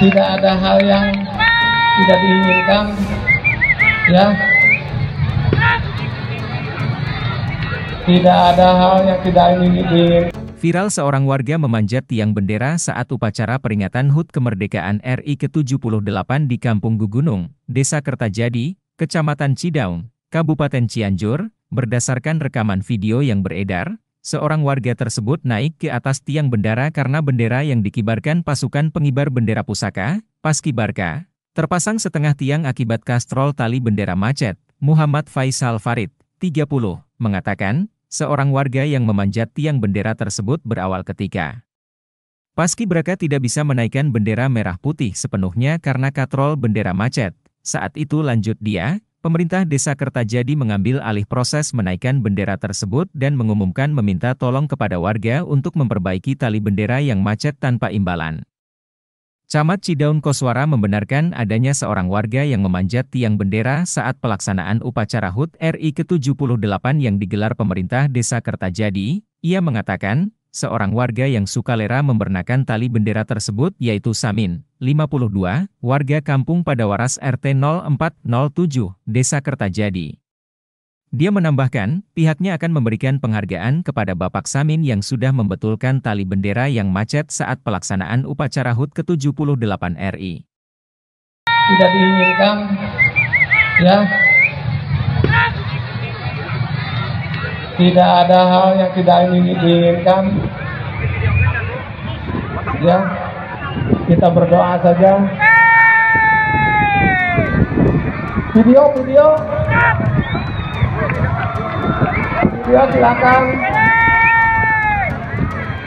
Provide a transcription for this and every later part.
tidak ada hal yang tidak diinginkan ya tidak ada hal yang tidak diinginkan Viral seorang warga memanjat tiang bendera saat upacara peringatan HUT kemerdekaan RI ke-78 di Kampung Gugunung, Desa Kertajadi, Kecamatan Cidaung, Kabupaten Cianjur, berdasarkan rekaman video yang beredar, seorang warga tersebut naik ke atas tiang bendera karena bendera yang dikibarkan pasukan pengibar bendera pusaka, Paskibarka, terpasang setengah tiang akibat kastrol tali bendera macet. Muhammad Faisal Farid, 30, mengatakan, seorang warga yang memanjat tiang bendera tersebut berawal ketika Paskibraka tidak bisa menaikkan bendera merah putih sepenuhnya karena katrol bendera macet. Saat itu lanjut dia, pemerintah desa Kertajadi mengambil alih proses menaikkan bendera tersebut dan mengumumkan meminta tolong kepada warga untuk memperbaiki tali bendera yang macet tanpa imbalan. Camat Cidaun Koswara membenarkan adanya seorang warga yang memanjat tiang bendera saat pelaksanaan upacara HUT RI ke-78 yang digelar pemerintah desa Kertajadi. Ia mengatakan, seorang warga yang suka lera membernakan tali bendera tersebut yaitu Samin, 52, warga kampung Padawaras RT 0407, Desa Kertajadi. Dia menambahkan, pihaknya akan memberikan penghargaan kepada Bapak Samin yang sudah membetulkan tali bendera yang macet saat pelaksanaan upacara HUT ke-78 RI. Tidak diinginkan, ya, tidak ada hal yang tidak diinginkan ya kita berdoa saja video video video silakan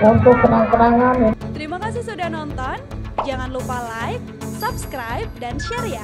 untuk kenang-kenangan terima kasih sudah nonton jangan lupa like subscribe dan share ya